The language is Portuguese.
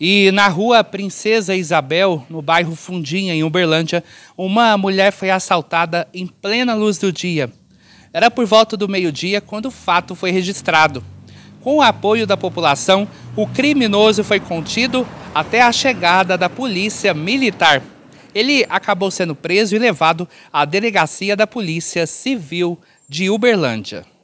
E na rua Princesa Isabel, no bairro Fundinha, em Uberlândia, uma mulher foi assaltada em plena luz do dia. Era por volta do meio-dia quando o fato foi registrado. Com o apoio da população, o criminoso foi contido até a chegada da polícia militar. Ele acabou sendo preso e levado à delegacia da Polícia Civil de Uberlândia.